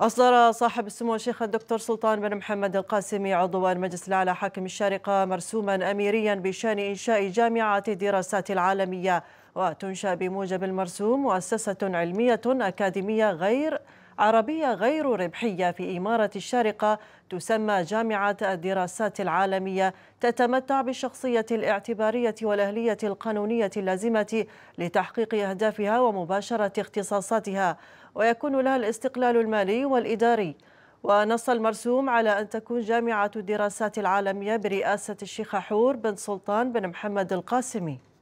أصدر صاحب السمو الشيخ الدكتور سلطان بن محمد القاسمي عضو المجلس الأعلى حاكم الشارقة مرسوما أميريا بشأن إنشاء جامعة الدراسات العالمية وتنشأ بموجب المرسوم مؤسسة علمية أكاديمية غير عربية غير ربحية في إمارة الشارقة تسمى جامعة الدراسات العالمية تتمتع بالشخصية الاعتبارية والأهلية القانونية اللازمة لتحقيق أهدافها ومباشرة اختصاصاتها ويكون لها الاستقلال المالي والإداري ونص المرسوم على أن تكون جامعة الدراسات العالمية برئاسة الشيخ حور بن سلطان بن محمد القاسمي